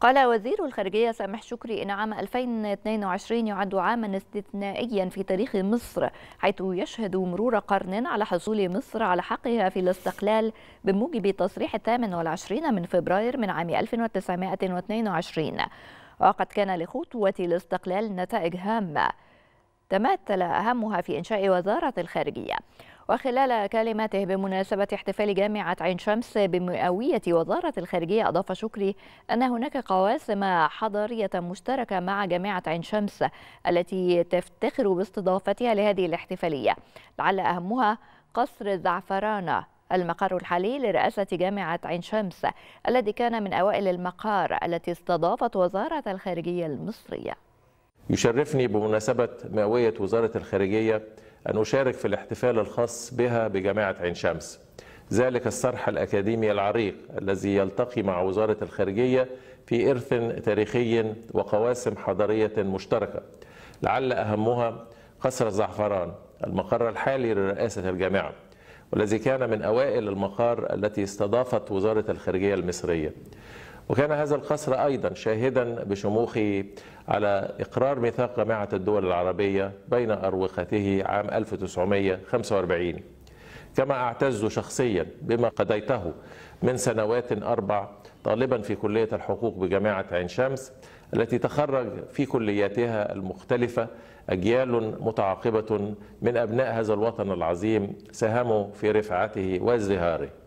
قال وزير الخارجية سامح شكري إن عام 2022 يعد عاما استثنائيا في تاريخ مصر حيث يشهد مرور قرن على حصول مصر على حقها في الاستقلال بموجب تصريح 28 من فبراير من عام 1922 وقد كان لخطوة الاستقلال نتائج هامة تمثل أهمها في إنشاء وزارة الخارجية وخلال كلمته بمناسبة احتفال جامعة عين شمس بمئوية وزارة الخارجية أضاف شكري أن هناك قواسم حضارية مشتركة مع جامعة عين شمس التي تفتخر باستضافتها لهذه الاحتفالية لعل أهمها قصر الزعفرانة المقر الحالي لرئاسة جامعة عين شمس الذي كان من أوائل المقار التي استضافت وزارة الخارجية المصرية يشرفني بمناسبة مئوية وزارة الخارجية أن أشارك في الاحتفال الخاص بها بجامعة عين شمس ذلك الصرح الأكاديمي العريق الذي يلتقي مع وزارة الخارجية في إرث تاريخي وقواسم حضارية مشتركة لعل أهمها قصر الزعفران المقر الحالي لرئاسة الجامعة والذي كان من أوائل المقار التي استضافت وزارة الخارجية المصرية وكان هذا القصر أيضا شاهدا بشموخه على إقرار ميثاق جامعة الدول العربية بين أروقته عام 1945 كما أعتز شخصيا بما قضيته من سنوات أربع طالبا في كلية الحقوق بجامعة عين شمس التي تخرج في كلياتها المختلفة أجيال متعاقبة من أبناء هذا الوطن العظيم ساهموا في رفعته وازدهاره